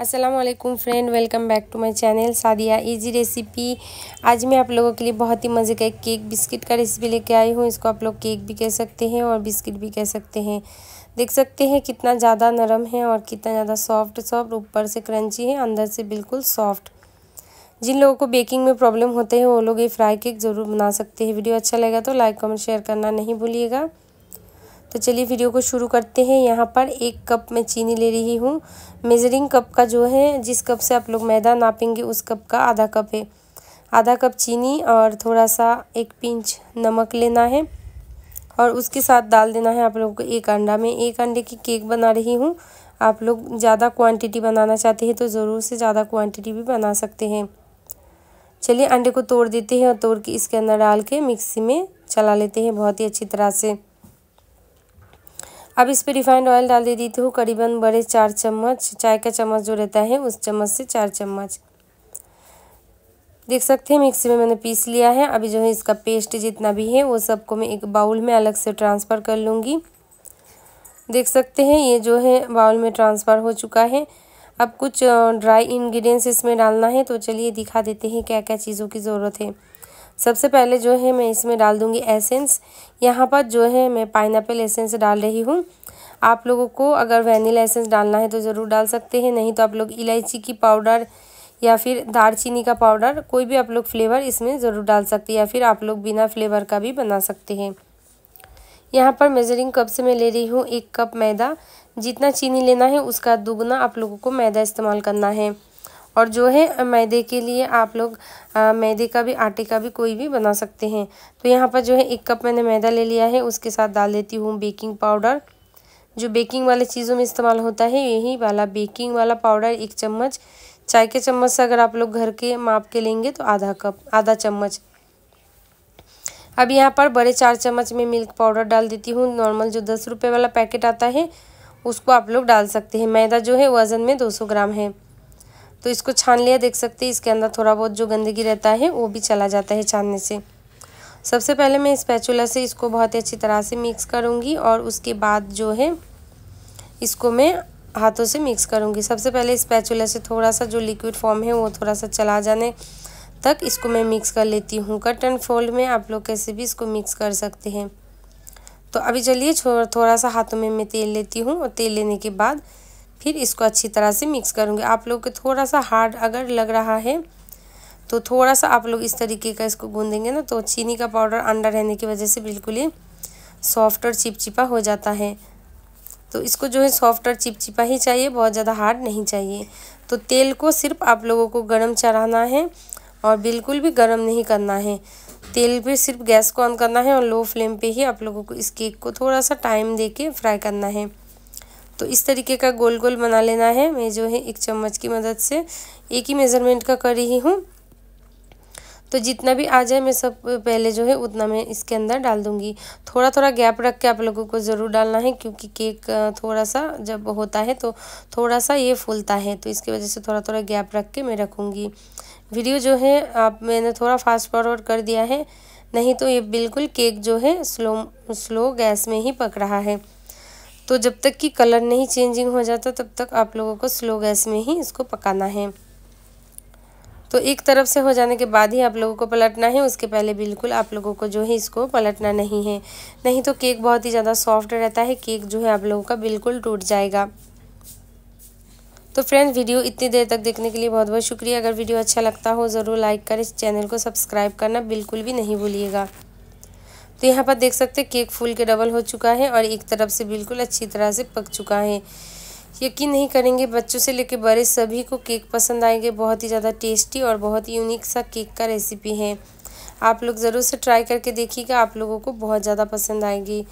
Aslam friend welcome back to my channel Sadia easy recipe आज मैं आप लोगों के लिए बहुत ही मज़े का एक केक बिस्किट का रेसिपी लेके आई हूँ इसको आप लोग केक भी कह सकते हैं और बिस्किट भी कह सकते हैं देख सकते हैं कितना ज़्यादा नरम है और कितना ज़्यादा सॉफ्ट सॉफ्ट ऊपर से क्रंची है अंदर से बिल्कुल सॉफ्ट जिन लोगों को बेकिंग में प्रॉब्लम होते हैं वो लोग ये फ्राई केक ज़रूर बना सकते हैं वीडियो अच्छा लगेगा तो लाइक कमेंट शेयर करना नहीं भूलिएगा तो चलिए वीडियो को शुरू करते हैं यहाँ पर एक कप मैं चीनी ले रही हूँ मेज़रिंग कप का जो है जिस कप से आप लोग मैदा नापेंगे उस कप का आधा कप है आधा कप चीनी और थोड़ा सा एक पिंच नमक लेना है और उसके साथ डाल देना है आप लोग को एक अंडा में एक अंडे की केक बना रही हूँ आप लोग ज़्यादा क्वांटिटी बनाना चाहते हैं तो ज़रूर से ज़्यादा क्वांटिटी भी बना सकते हैं चलिए अंडे को तोड़ देते हैं और तोड़ के इसके अंदर डाल के मिक्सी में चला लेते हैं बहुत ही अच्छी तरह से अब इस पर रिफाइंड ऑयल डाल दे देती हूँ करीबन बड़े चार चम्मच चाय का चम्मच जो रहता है उस चम्मच से चार चम्मच देख सकते हैं मिक्सी में मैंने पीस लिया है अभी जो है इसका पेस्ट जितना भी है वो सबको मैं एक बाउल में अलग से ट्रांसफ़र कर लूँगी देख सकते हैं ये जो है बाउल में ट्रांसफ़र हो चुका है अब कुछ ड्राई इन्ग्रीडियंट्स इसमें डालना है तो चलिए दिखा देते हैं क्या क्या चीज़ों की ज़रूरत है सबसे पहले जो है मैं इसमें डाल दूँगी एसेंस यहाँ पर जो है मैं पाइनएप्पल एसेंस डाल रही हूँ आप लोगों को अगर वैनिला एसेंस डालना है तो ज़रूर डाल सकते हैं नहीं तो आप लोग इलायची की पाउडर या फिर दारचीनी का पाउडर कोई भी आप लोग फ्लेवर इसमें ज़रूर डाल सकते हैं या फिर आप लोग बिना फ्लेवर का भी बना सकते हैं यहाँ पर मेजरिंग कप से मैं ले रही हूँ एक कप मैदा जितना चीनी लेना है उसका दुगना आप लोगों को मैदा इस्तेमाल करना है और जो है मैदे के लिए आप लोग आ, मैदे का भी आटे का भी कोई भी बना सकते हैं तो यहाँ पर जो है एक कप मैंने मैदा ले लिया है उसके साथ डाल देती हूँ बेकिंग पाउडर जो बेकिंग वाले चीज़ों में इस्तेमाल होता है यही वाला बेकिंग वाला पाउडर एक चम्मच चाय के चम्मच से अगर आप लोग घर के माप के लेंगे तो आधा कप आधा चम्मच अब यहाँ पर बड़े चार चम्मच में मिल्क पाउडर डाल देती हूँ नॉर्मल जो दस रुपये वाला पैकेट आता है उसको आप लोग डाल सकते हैं मैदा जो है वज़न में दो सौ ग्राम है तो इसको छान लिया देख सकते हैं इसके अंदर थोड़ा बहुत जो गंदगी रहता है वो भी चला जाता है छानने से सबसे पहले मैं इस पैचुला से इसको बहुत ही अच्छी तरह से मिक्स करूँगी और उसके बाद जो है इसको मैं हाथों से मिक्स करूँगी सबसे पहले इस पैचुला से थोड़ा सा जो लिक्विड फॉर्म है वो थोड़ा सा चला जाने तक इसको मैं मिक्स कर लेती हूँ कट एंड फोल्ड में आप लोग कैसे भी इसको मिक्स कर सकते हैं तो अभी चलिए थोड़ा सा हाथों में मैं तेल लेती हूँ और तेल लेने के बाद फिर इसको अच्छी तरह से मिक्स करूँगी आप लोग को थोड़ा सा हार्ड अगर लग रहा है तो थोड़ा सा आप लोग इस तरीके का इसको गूँधेंगे ना तो चीनी का पाउडर अंडा रहने की वजह से बिल्कुल ही सॉफ्ट और चिपचिपा हो जाता है तो इसको जो है सॉफ्ट और चिपचिपा ही चाहिए बहुत ज़्यादा हार्ड नहीं चाहिए तो तेल को सिर्फ आप लोगों को गर्म चढ़ाना है और बिल्कुल भी गर्म नहीं करना है तेल पे सिर्फ गैस को ऑन करना है और लो फ्लेम पे ही आप लोगों को इस केक को थोड़ा सा टाइम देके फ्राई करना है तो इस तरीके का गोल गोल बना लेना है मैं जो है एक चम्मच की मदद से एक ही मेज़रमेंट का कर रही हूँ तो जितना भी आ जाए मैं सब पहले जो है उतना मैं इसके अंदर डाल दूँगी थोड़ा थोड़ा गैप रख के आप लोगों को ज़रूर डालना है क्योंकि केक थोड़ा सा जब होता है तो थोड़ा सा ये फूलता है तो इसकी वजह से थोड़ा थोड़ा गैप रख के मैं रखूँगी वीडियो जो है आप मैंने थोड़ा फास्ट फॉरवर्ड कर दिया है नहीं तो ये बिल्कुल केक जो है स्लो स्लो गैस में ही पक रहा है तो जब तक कि कलर नहीं चेंजिंग हो जाता तब तक आप लोगों को स्लो गैस में ही इसको पकाना है तो एक तरफ से हो जाने के बाद ही आप लोगों को पलटना है उसके पहले बिल्कुल आप लोगों को जो है इसको पलटना नहीं है नहीं तो केक बहुत ही ज़्यादा सॉफ्ट रहता है केक जो है आप लोगों का बिल्कुल टूट जाएगा तो फ्रेंड्स वीडियो इतनी देर तक देखने के लिए बहुत बहुत शुक्रिया अगर वीडियो अच्छा लगता हो ज़रूर लाइक करें चैनल को सब्सक्राइब करना बिल्कुल भी नहीं भूलिएगा तो यहाँ पर देख सकते हैं केक फूल के डबल हो चुका है और एक तरफ से बिल्कुल अच्छी तरह से पक चुका है यकीन नहीं करेंगे बच्चों से लेकर बड़े सभी को केक पसंद आएंगे बहुत ही ज़्यादा टेस्टी और बहुत ही यूनिक सा केक का रेसिपी है आप लोग ज़रूर से ट्राई करके देखिएगा आप लोगों को बहुत ज़्यादा पसंद आएगी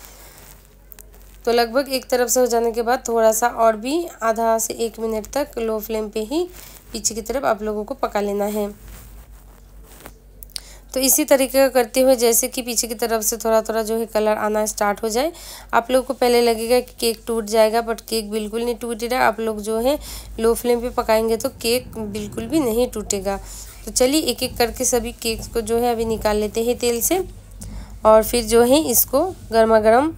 तो लगभग एक तरफ से हो जाने के बाद थोड़ा सा और भी आधा से एक मिनट तक लो फ्लेम पे ही पीछे की तरफ आप लोगों को पका लेना है तो इसी तरीके का करते हुए जैसे कि पीछे की तरफ से थोड़ा थोड़ा जो है कलर आना स्टार्ट हो जाए आप लोग को पहले लगेगा कि केक टूट जाएगा बट केक बिल्कुल नहीं टूट रहा आप लोग जो है लो फ्लेम पे पकाएंगे तो केक बिल्कुल भी नहीं टूटेगा तो चलिए एक एक करके सभी केक को जो है अभी निकाल लेते हैं तेल से और फिर जो है इसको गर्मा गर्म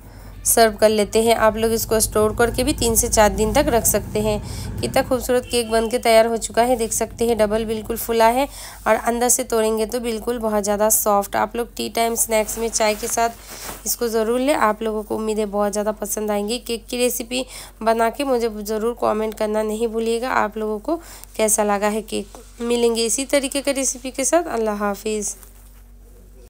सर्व कर लेते हैं आप लोग इसको स्टोर करके भी तीन से चार दिन तक रख सकते हैं कितना खूबसूरत केक बन के तैयार हो चुका है देख सकते हैं डबल बिल्कुल फुला है और अंदर से तोड़ेंगे तो बिल्कुल बहुत ज़्यादा सॉफ्ट आप लोग टी टाइम स्नैक्स में चाय के साथ इसको ज़रूर लें आप लोगों को उम्मीद है बहुत ज़्यादा पसंद आएंगी केक की रेसिपी बना के मुझे ज़रूर कॉमेंट करना नहीं भूलिएगा आप लोगों को कैसा लगा है केक मिलेंगे इसी तरीके का रेसिपी के साथ अल्लाह हाफिज़